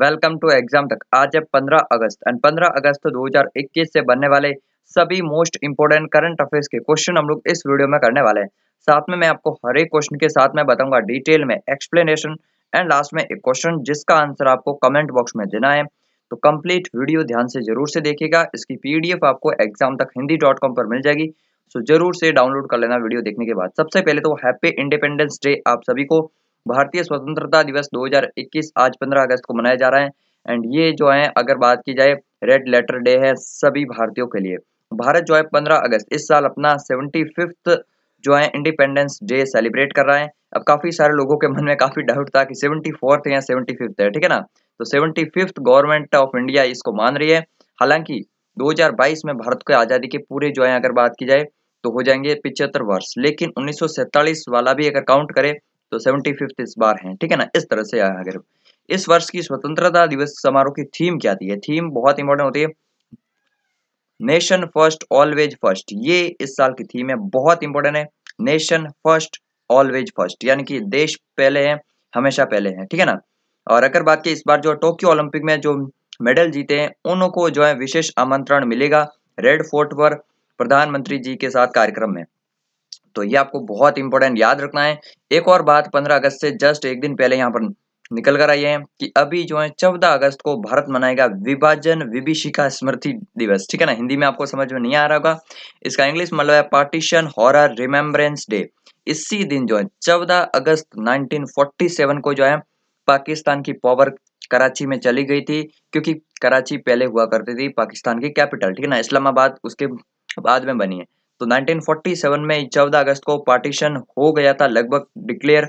welcome to exam तक आज है 15 अगस्त एंड 15 अगस्त 2021 से बनने वाले सभी मोस्ट इंपोर्टेंट करंट अफेयर्स के क्वेश्चन हम लोग इस वीडियो में करने वाले हैं साथ में मैं आपको हर एक क्वेश्चन के साथ में बताऊंगा डिटेल में एक्सप्लेनेशन एंड लास्ट में एक क्वेश्चन जिसका आंसर आपको कमेंट बॉक्स में देना है तो कंप्लीट वीडियो ध्यान से जरूर से देखेगा इसकी पीडीएफ आपको एग्जाम तक हिंदी डॉट कॉम पर मिल जाएगी सो जरूर से डाउनलोड कर लेना वीडियो देखने के बाद सबसे पहले तो हैप्पी इंडिपेंडेंस डे आप सभी को भारतीय स्वतंत्रता दिवस 2021 आज 15 अगस्त को मनाया जा रहा है एंड ये जो है अगर बात की जाए रेड लेटर डे है सभी भारतीयों के लिए भारत जो है 15 अगस्त इस साल अपना सेवेंटी जो है इंडिपेंडेंस डे सेलिब्रेट कर रहा है अब काफी सारे लोगों के मन में काफी डाउट था कि सेवेंटी फोर्थ या सेवेंटी फिफ्थ है ठीक है ना तो seventy fifth government of India इसको मान रही है हालांकि 2022 में भारत को आज़ादी के पूरे जो है अगर बात की जाए तो हो जाएंगे पिछहत्तर वर्ष लेकिन उन्नीस वाला भी अगर काउंट करें तो सेवेंटी फिफ्थ इस बार है ठीक है ना इस तरह से अगर इस वर्ष की स्वतंत्रता दिवस समारोह की थीम क्या थी थीम बहुत इंपॉर्टेंट होती है नेशन फर्स्ट ऑलवेज फर्स्ट ये इस साल की थीम है बहुत इंपॉर्टेंट है नेशन फर्स्ट ऑलवेज फर्स्ट यानी कि देश पहले है हमेशा पहले है ठीक है ना और अगर बात की इस बार जो टोक्यो ओलंपिक में जो मेडल जीते हैं उनको जो है विशेष आमंत्रण मिलेगा रेड फोर्ट पर प्रधानमंत्री जी के साथ कार्यक्रम में तो ये आपको बहुत इंपॉर्टेंट याद रखना है एक और बात पंद्रह अगस्त से जस्ट एक दिन पहले यहाँ पर निकल कर आई है कि अभी जो है चौदह अगस्त को भारत मनाएगा विभाजन विभिषिका स्मृति दिवस ठीक है ना हिंदी में आपको समझ में नहीं आ रहा होगा इसका इंग्लिश मतलब है पार्टीशन हॉरर रिमेम्बरेंस डे इसी दिन जो है चौदह अगस्त 1947 को जो है पाकिस्तान की पावर कराची में चली गई थी क्योंकि कराची पहले हुआ करती थी पाकिस्तान की कैपिटल ठीक है ना इस्लामाबाद उसके बाद में बनी है तो 1947 में 14 अगस्त को पार्टीशन हो गया था लगभग डिक्लेयर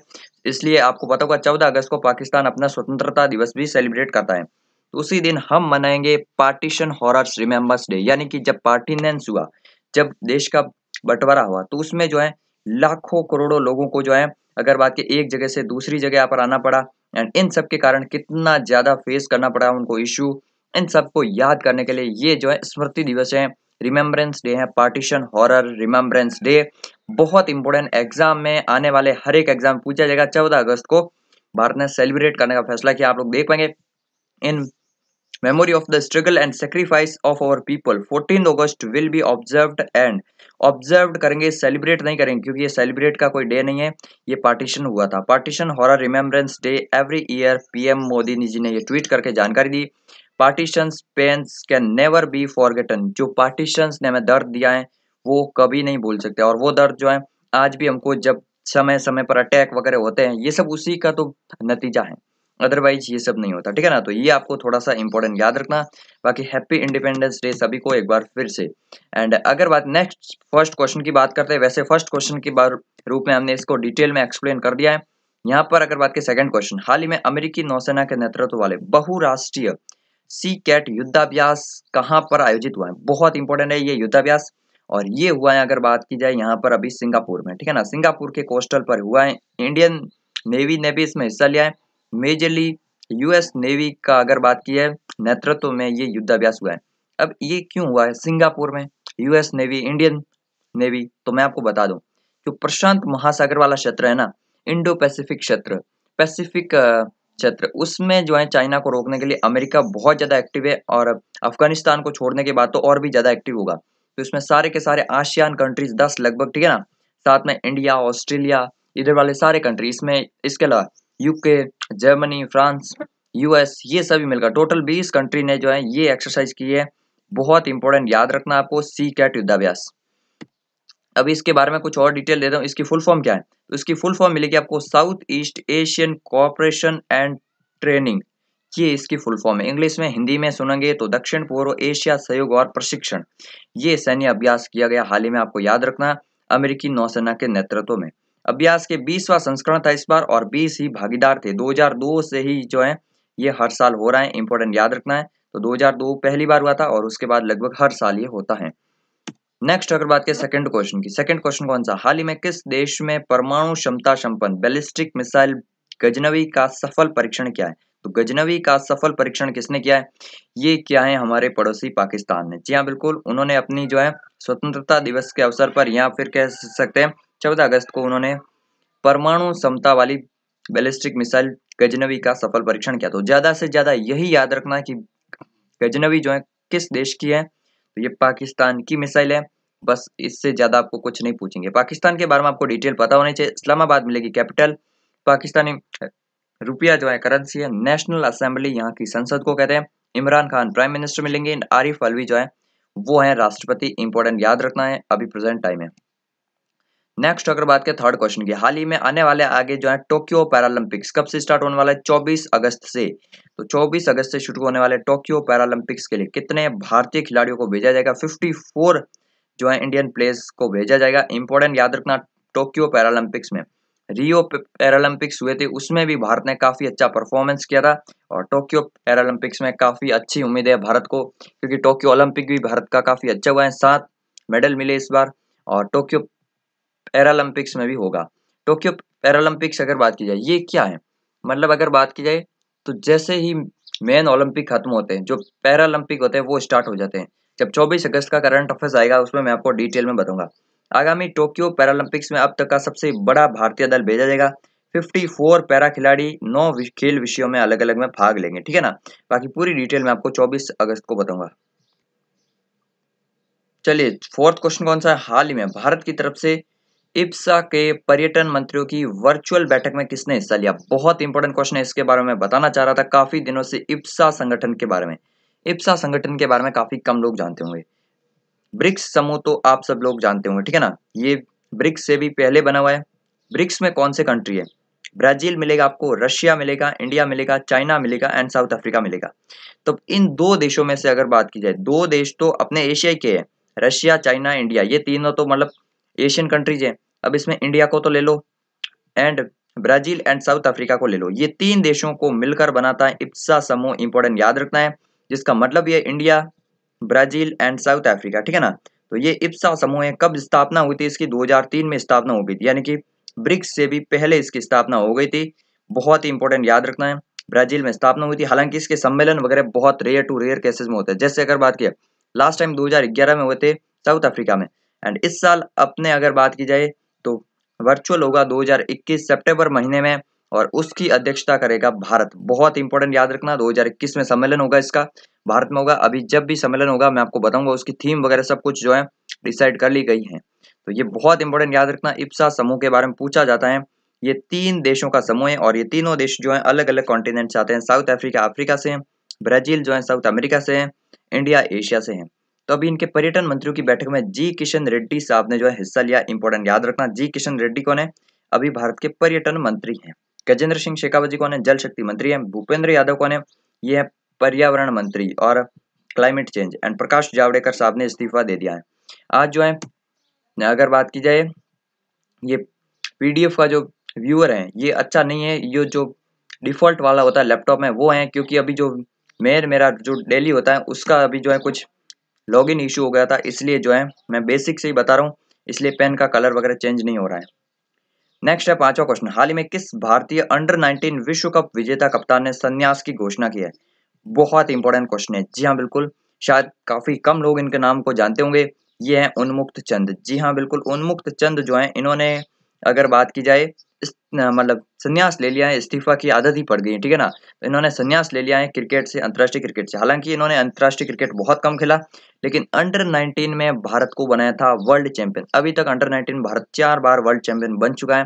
इसलिए आपको पता होगा 14 अगस्त को पाकिस्तान अपना स्वतंत्रता दिवस भी सेलिब्रेट करता है तो उसी दिन हम मनाएंगे पार्टीशन हॉरर्स रिमेम्बर्स डे यानी कि जब पार्टी हुआ जब देश का बंटवारा हुआ तो उसमें जो है लाखों करोड़ों लोगों को जो है अगर बात की एक जगह से दूसरी जगह पर आना पड़ा एंड इन सब के कारण कितना ज़्यादा फेस करना पड़ा उनको इश्यू इन सबको याद करने के लिए ये जो है स्मृति दिवस है रिमेम्बरेंस डे है पार्टीशन हॉरर रिमेम्बरेंस डे बहुत इंपॉर्टेंट एग्जाम में आने वाले हर एक एग्जाम पूछा जाएगा चौदह अगस्त को भारत ने सेलिब्रेट करने का फैसला किया आप लोग देख पाएंगे in memory of the struggle and sacrifice of our people fourteen August will be observe and observe करेंगे सेलिब्रेट नहीं करेंगे क्योंकि ये सेलिब्रेट का कोई डे नहीं है ये पार्टीशन हुआ था partition remembrance day every year P PM Modi ji ने ये ट्वीट करके जानकारी दी partition's pains can never be forgotten जो पार्टीशन ने हमें दर्द दिया है वो कभी नहीं भूल सकते और वो दर्द जो है आज भी हमको जब समय समय पर अटैक वगैरह होते हैं ये सब उसी का तो नतीजा है अदरवाइज ये सब नहीं होता ठीक है ना तो ये आपको थोड़ा सा इंपॉर्टेंट याद रखना बाकी हैप्पी इंडिपेंडेंस डे सभी को एक बार फिर से एंड अगर बात नेक्स्ट फर्स्ट क्वेश्चन की बात करते हैं वैसे फर्स्ट क्वेश्चन के रूप में हमने इसको डिटेल में एक्सप्लेन कर दिया है यहाँ पर अगर बात के सेकंड क्वेश्चन हाल ही में अमेरिकी नौसेना के नेतृत्व वाले बहुराष्ट्रीय सी कैट युद्धाभ्यास कहाँ पर आयोजित हुआ है बहुत इंपॉर्टेंट है ये युद्धाभ्यास और ये हुआ है अगर बात की जाए यहाँ पर अभी सिंगापुर में ठीक है ना सिंगापुर के कोस्टल पर हुआ है इंडियन नेवी ने भी इसमें हिस्सा लिया है मेजरली यूएस नेवी का अगर बात की है नेतृत्व में ये युद्धाभ्यास हुआ है अब ये क्यों हुआ है सिंगापुर में यूएस नेवी इंडियन नेवी तो मैं आपको बता दूं जो प्रशांत महासागर वाला क्षेत्र है ना इंडो पैसिफिक क्षेत्र पैसिफिक क्षेत्र उसमें जो है चाइना को रोकने के लिए अमेरिका बहुत ज़्यादा एक्टिव है और अफगानिस्तान को छोड़ने के बाद तो और भी ज़्यादा एक्टिव होगा तो इसमें सारे के सारे आसियान कंट्रीज दस लगभग ठीक है ना साथ में इंडिया ऑस्ट्रेलिया इधर वाले सारे कंट्री इसमें इसके अलावा यूके जर्मनी फ्रांस यूएस ये सभी मिलकर टोटल बीस कंट्री ने जो है ये एक्सरसाइज की है बहुत इंपॉर्टेंट याद रखना आपको सी कैट युद्धाभ्यास अभी इसके बारे में कुछ और डिटेल दे हूँ इसकी फुल फॉर्म क्या है तो इसकी फुल फॉर्म मिलेगी आपको south east Asian cooperation and training ये इसकी फुल फॉर्म है इंग्लिश में हिंदी में सुनेंगे तो दक्षिण पूर्व एशिया सहयोग और प्रशिक्षण ये सैन्य अभ्यास किया गया हाल ही में आपको याद रखना अमेरिकी नौसेना के नेतृत्व में अभ्यास के बीसवा संस्करण था इस बार और बीस ही भागीदार थे 2002 से ही जो है ये हर साल हो रहा है इंपॉर्टेंट याद रखना है तो 2002 पहली बार हुआ था और उसके बाद लगभग हर साल ये होता है नेक्स्ट अगर बात करें सेकंड क्वेश्चन की सेकंड क्वेश्चन कौन सा हाल ही में किस देश में परमाणु क्षमता संपन्न बैलिस्टिक मिसाइल गजनवी का सफल परीक्षण क्या है तो गजनवी का सफल परीक्षण किसने किया है ये क्या है हमारे पड़ोसी पाकिस्तान ने जी हाँ बिल्कुल उन्होंने अपनी जो है स्वतंत्रता दिवस के अवसर पर या फिर कह सकते हैं चौदह अगस्त को उन्होंने परमाणु क्षमता वाली बैलिस्टिक मिसाइल गजनवी का सफल परीक्षण किया तो ज्यादा से ज्यादा यही याद रखना है कि गजनवी जो है किस देश की है तो ये पाकिस्तान की मिसाइल है बस इससे ज़्यादा आपको कुछ नहीं पूछेंगे पाकिस्तान के बारे में आपको डिटेल पता होना चाहिए इस्लामाबाद मिलेगी कैपिटल पाकिस्तानी रुपया जो है करेंसी है नेशनल असेंबली यहाँ की संसद को कहते हैं इमरान खान प्राइम मिनिस्टर मिलेंगे आरिफ अलवी जो है वो है राष्ट्रपति इंपॉर्टेंट याद रखना है अभी प्रेजेंट टाइम है नेक्स्ट अगर बात करें थर्ड क्वेश्चन की हाल ही में आने वाले आगे जो है टोक्यो पैरालंपिक्स कब से स्टार्ट होने वाला है 24 अगस्त से तो 24 अगस्त से शुरू होने वाले टोक्यो पैरालंपिक्स के लिए कितने भारतीय खिलाड़ियों को भेजा जाएगा 54 जो है इंडियन प्लेयर्स को भेजा जाएगा इंपॉर्टेंट याद रखना टोक्यो पैरालंपिक्स में रियो पैरालंपिक्स हुए थे उसमें भी भारत ने काफ़ी अच्छा परफॉर्मेंस किया था और टोक्यो पैरालंपिक्स में काफ़ी अच्छी उम्मीद है भारत को क्योंकि टोक्यो ओलंपिक भी भारत का काफ़ी अच्छा हुआ है सात मेडल मिले इस बार और टोक्यो पैरालंपिक्स में भी होगा टोक्यो पैरालंपिक्स अगर बात की जाए ये क्या है मतलब अगर बात की जाए तो जैसे ही मेन ओलंपिक खत्म होते हैं जो पैरालंपिक होते हैं वो स्टार्ट हो जाते हैं जब 24 अगस्त का करंट अफेयर्स आएगा उसमें मैं आपको डिटेल में बताऊंगा आगामी टोक्यो पैरालंपिक्स में अब तक का सबसे बड़ा भारतीय दल भेजा जाएगा 54 पैरा खिलाड़ी नौ खेल विषयों में अलग अलग में भाग लेंगे ठीक है ना बाकी पूरी डिटेल में आपको 24 अगस्त को बताऊंगा चलिए फोर्थ क्वेश्चन कौन सा है हाल ही में भारत की तरफ से इप्सा के पर्यटन मंत्रियों की वर्चुअल बैठक में किसने हिस्सा लिया बहुत इंपॉर्टेंट क्वेश्चन है इसके बारे में बताना चाह रहा था काफी दिनों से इप्सा संगठन के बारे में इप्सा संगठन के बारे में काफी कम लोग जानते होंगे ब्रिक्स समूह तो आप सब लोग जानते होंगे ठीक है ना ये ब्रिक्स से भी पहले बना हुआ है ब्रिक्स में कौन से कंट्री है ब्राजील मिलेगा आपको रशिया मिलेगा इंडिया मिलेगा चाइना मिलेगा एंड साउथ अफ्रीका मिलेगा तो इन दो देशों में से अगर बात की जाए दो देश तो अपने एशिया के हैं रशिया चाइना इंडिया ये तीनों तो मतलब एशियन कंट्रीज हैं अब इसमें इंडिया को तो ले लो and Brazil and South Africa को ले लो ये तीन देशों को मिलकर बनाता है इप्सा समूह इंपॉर्टेंट याद रखना है जिसका मतलब ये India Brazil and South Africa ठीक है ना तो ये इप्सा समूह है कब स्थापना हुई थी इसकी 2003 में स्थापना हो गई थी यानी कि ब्रिक्स से भी पहले इसकी स्थापना हो गई थी बहुत ही इंपॉर्टेंट याद रखना है ब्राजील में स्थापना हुई थी हालांकि इसके सम्मेलन वगैरह बहुत रेयर टू रेयर केसेस में होते हैं जैसे अगर बात किया लास्ट टाइम 2011 में हुए थे साउथ अफ्रीका में एंड इस साल अपने अगर बात की जाए तो वर्चुअल होगा 2021 सितंबर महीने में और उसकी अध्यक्षता करेगा भारत बहुत इंपॉर्टेंट याद रखना 2021 में सम्मेलन होगा इसका भारत में होगा अभी जब भी सम्मेलन होगा मैं आपको बताऊंगा उसकी थीम वगैरह सब कुछ जो है डिसाइड कर ली गई है तो ये बहुत इंपॉर्टेंट याद रखना इप्सा समूह के बारे में पूछा जाता है ये तीन देशों का समूह है और ये तीनों देश जो है अलग अलग कॉन्टिनेंट से आते हैं साउथ अफ्रीका अफ्रीका से है ब्राजील जो है साउथ अमेरिका से है इंडिया एशिया से है तो अभी इनके पर्यटन मंत्रियों की बैठक में जी किशन रेड्डी साहब ने जो है हिस्सा लिया इंपॉर्टेंट याद रखना जी किशन रेड्डी कौन है अभी भारत के पर्यटन मंत्री हैं गजेंद्र सिंह शेखावत जी कौन है जल शक्ति मंत्री हैं भूपेंद्र यादव कौन है ये है पर्यावरण मंत्री और climate change and Prakash Javadekar साहब ने इस्तीफा दे दिया है आज जो है अगर बात की जाए ये पीडीएफ का जो व्यूअर है ये अच्छा नहीं है ये जो डिफॉल्ट वाला होता है लैपटॉप में वो है क्योंकि अभी जो मेयर मेरा जो डेली होता है उसका अभी जो है कुछ लॉगिन इशू हो गया था इसलिए जो है मैं बेसिक से ही बता रहा हूँ इसलिए पेन का कलर वगैरह चेंज नहीं हो रहा है नेक्स्ट है पांचवा क्वेश्चन हाल ही में किस भारतीय अंडर 19 विश्व कप विजेता कप्तान ने संन्यास की घोषणा की है बहुत इंपॉर्टेंट क्वेश्चन है जी हाँ बिल्कुल शायद काफी कम लोग इनके नाम को जानते होंगे ये हैं उन्मुक्त चंद जी हाँ बिल्कुल उन्मुक्त चंद जो है इन्होंने अगर बात की जाए मतलब संन्यास ले लिया है इस्तीफा की आदत ही पड़ गई है ठीक है ना इन्होंने संन्यास ले लिया है क्रिकेट से अंतर्राष्ट्रीय क्रिकेट से हालांकि इन्होंने अंतर्राष्ट्रीय क्रिकेट बहुत कम खेला लेकिन अंडर 19 में भारत को बनाया था वर्ल्ड चैंपियन अभी तक अंडर 19 भारत चार बार वर्ल्ड चैंपियन बन चुका है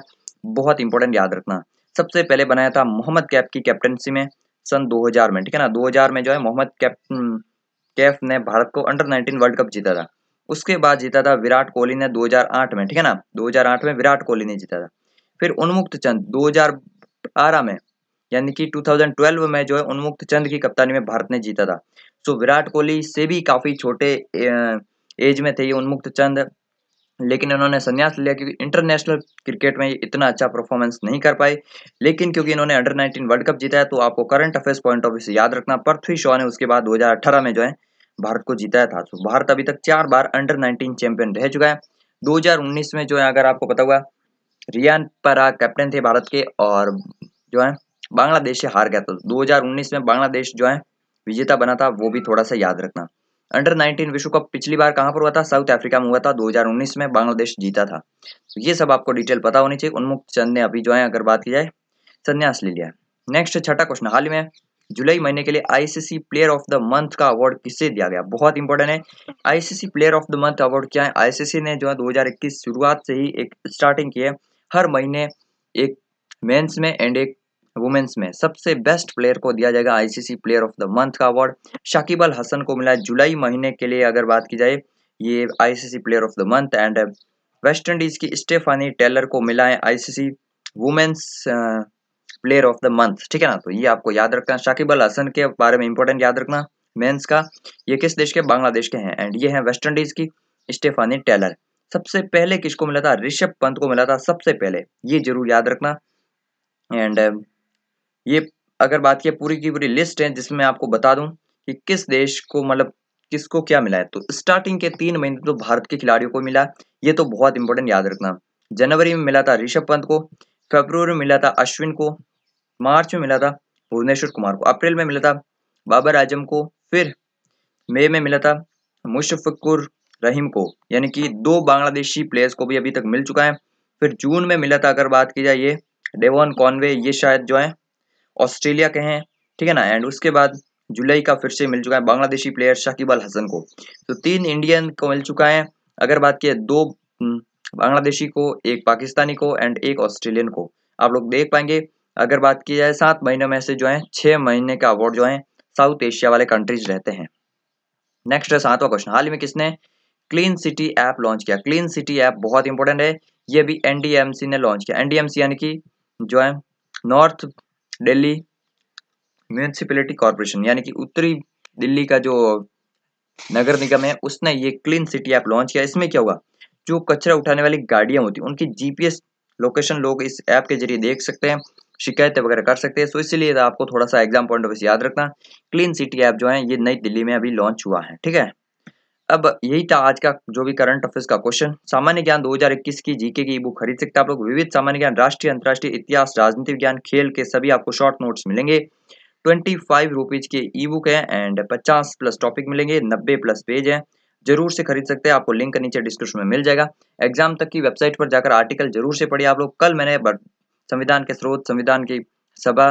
बहुत इंपॉर्टेंट याद रखना सबसे पहले बनाया था मोहम्मद कैफ की कैप्टनसी में सन दो में ठीक है ना दो में जो है मोहम्मद कैफ कैफ ने भारत को अंडर नाइनटीन वर्ल्ड कप जीता था उसके बाद जीता था विराट कोहली ने 2008 में ठीक है ना 2008 में विराट कोहली ने जीता था फिर उन्मुक्त चंद दो में यानी कि 2012 में जो है उन्मुक्त चंद की कप्तानी में भारत ने जीता था सो विराट कोहली से भी काफ़ी छोटे एज में थे ये उन्मुक्त चंद लेकिन इन्होंने संन्यास लिया क्योंकि इंटरनेशनल क्रिकेट में इतना अच्छा परफॉर्मेंस नहीं कर पाए लेकिन क्योंकि इन्होंने अंडर 19 वर्ल्ड कप जीता है तो आपको current affairs point of view से याद रखना पृथ्वी शॉ ने उसके बाद 2018 में जो है भारत को जीताया था तो भारत अभी तक चार बार अंडर 19 चैंपियन रह चुका है 2019 में जो है अगर आपको पता हुआ रियान परा कैप्टन थे भारत के और जो है बांग्लादेश से हार गया था 2019 में बांग्लादेश जो है विजेता बना था वो भी थोड़ा सा याद रखना अंडर 19 विश्व कप पिछली बार कहाँ पर हुआ था साउथ अफ्रीका में हुआ था 2019 में बांग्लादेश जीता था तो ये सब आपको डिटेल पता होनी चाहिए उन्मुक्त चंद ने अभी जो है अगर बात की जाए संन्यास ले लिया नेक्स्ट छठा क्वेश्चन हाल में जुलाई महीने के लिए ICC player of the month का अवार्ड किसे दिया गया बहुत इंपॉर्टेंट है ICC player of the month award क्या है आईसीसी ने जो है 2021 शुरुआत से ही एक स्टार्टिंग की है हर महीने एक मेंस में एंड एक वुमेन्स में सबसे बेस्ट प्लेयर को दिया जाएगा ICC player of the month का अवार्ड शाकिब अल हसन को मिला जुलाई महीने के लिए अगर बात की जाए ये ICC player of the month and West Indies की स्टेफानी टेलर को मिला है ICC women's player of the month ठीक है ना तो ये आपको याद रखना शाकिब अल हसन के बारे में इंपॉर्टेंट याद रखना मेंस का ये किस देश के बांग्लादेश के हैं एंड ये हैं वेस्ट इंडीज की स्टेफानी टेलर सबसे पहले किसको मिला था ऋषभ पंत को मिला था सबसे पहले ये जरूर याद रखना एंड um, ये अगर बात की पूरी की पूरी लिस्ट है जिसमें आपको बता दूं कि किस देश को मतलब किसको क्या मिला है तो स्टार्टिंग के तीन महीने तो भारत के खिलाड़ियों को मिला ये तो बहुत इंपॉर्टेंट याद रखना जनवरी में मिला था ऋषभ पंत को फेब्रुवरी में मिला था अश्विन को मार्च में मिला था भुवनेश्वर कुमार को अप्रैल में मिला था बाबर आजम को फिर मई में मिला था मुशफ़ुर रहीम को यानी कि दो बांग्लादेशी प्लेयर्स को भी अभी तक मिल चुका है फिर जून में मिला था अगर बात की जाए ये डेवन कॉनवे ये शायद जो है ऑस्ट्रेलिया के हैं ठीक है ना एंड उसके बाद जुलाई का फिर से मिल चुका है बांग्लादेशी प्लेयर शाकिब अल हसन को तो तीन इंडियन को मिल चुका है अगर बात की दो हम्म, बांग्लादेशी को एक पाकिस्तानी को एंड एक ऑस्ट्रेलियन को आप लोग देख पाएंगे अगर बात की जाए सात महीनों में से जो है छह महीने का अवार्ड जो है साउथ एशिया वाले कंट्रीज रहते हैं नेक्स्ट है सातवां क्वेश्चन हाल ही में किसने क्लीन सिटी ऐप लॉन्च किया क्लीन सिटी ऐप बहुत इंपॉर्टेंट है ये भी एनडीएमसी ने लॉन्च किया एनडीएमसी यानी कि जो है नॉर्थ दिल्ली म्यूनसिपलिटी कॉरपोरेशन यानी कि उत्तरी दिल्ली का जो नगर निगम है उसने ये क्लीन सिटी ऐप लॉन्च किया इसमें क्या होगा जो कचरा उठाने वाली गाड़ियां होती उनकी जीपीएस लोकेशन लोग इस ऐप के जरिए देख सकते हैं शिकायतें वगैरह कर सकते हैं सो तो इसलिए आपको थोड़ा सा एग्जाम पॉइंट ऑफ याद रखना क्लीन सिटी ऐप जो है ये नई दिल्ली में अभी लॉन्च हुआ है ठीक है अब यही था आज का जो भी करंट अफेयर्स का क्वेश्चन सामान्य ज्ञान 2021 की जीके की बुक खरीद सकते हैं आप लोग विविध सामान्य ज्ञान राष्ट्रीय अंतर्राष्ट्रीय इतिहास राजनीति विज्ञान खेल के सभी आपको शॉर्ट नोट्स मिलेंगे ट्वेंटी फाइव रुपीज के ई बुक है एंड पचास प्लस टॉपिक मिलेंगे नब्बे प्लस पेज है जरूर से खरीद सकते हैं आपको लिंक नीचे डिस्क्रिप्शन में मिल जाएगा एग्जाम तक की वेबसाइट पर जाकर आर्टिकल जरूर से पढ़िए आप लोग कल मैंने संविधान के स्रोत संविधान की सभा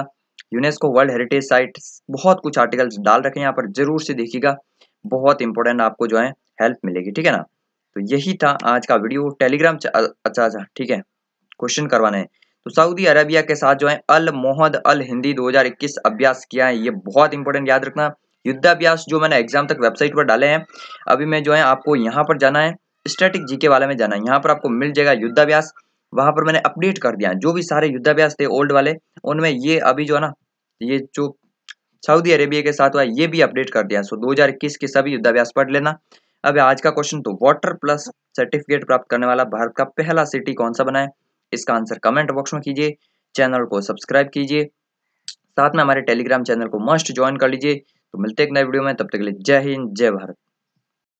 यूनेस्को वर्ल्ड हेरिटेज साइट बहुत कुछ आर्टिकल्स डाल रखे हैं यहाँ पर जरूर से देखिएगा बहुत इंपॉर्टेंट आपको जो है हेल्प मिलेगी ठीक है ना तो यही था आज का वीडियो टेलीग्राम अच्छा अच्छा ठीक है क्वेश्चन करवाना है तो सऊदी अरेबिया के साथ जो है अल मोहद अल हिंदी 2021 अभ्यास किया है ये बहुत इंपॉर्टेंट याद रखना युद्धाभ्यास जो मैंने एग्जाम तक वेबसाइट पर डाले हैं अभी मैं जो है आपको यहाँ पर जाना है स्टैटिक जीके वाले में जाना है यहाँ पर आपको मिल जाएगा युद्धाभ्यास वहां पर मैंने अपडेट कर दिया जो भी सारे युद्धाभ्यास थे ओल्ड वाले उनमें ये अभी जो है ना ये जो सऊदी अरेबिया के साथ हुआ ये भी अपडेट कर दिया सो हजार 2021 के सभी युद्धाभ्यास पढ़ लेना अब आज का क्वेश्चन तो वाटर प्लस सर्टिफिकेट प्राप्त करने वाला भारत का पहला सिटी कौन सा बना है इसका आंसर कमेंट बॉक्स में कीजिए चैनल को सब्सक्राइब कीजिए साथ में हमारे टेलीग्राम चैनल को मस्ट ज्वाइन कर लीजिए तो मिलते एक नए वीडियो में तब तक के लिए जय हिंद जय भारत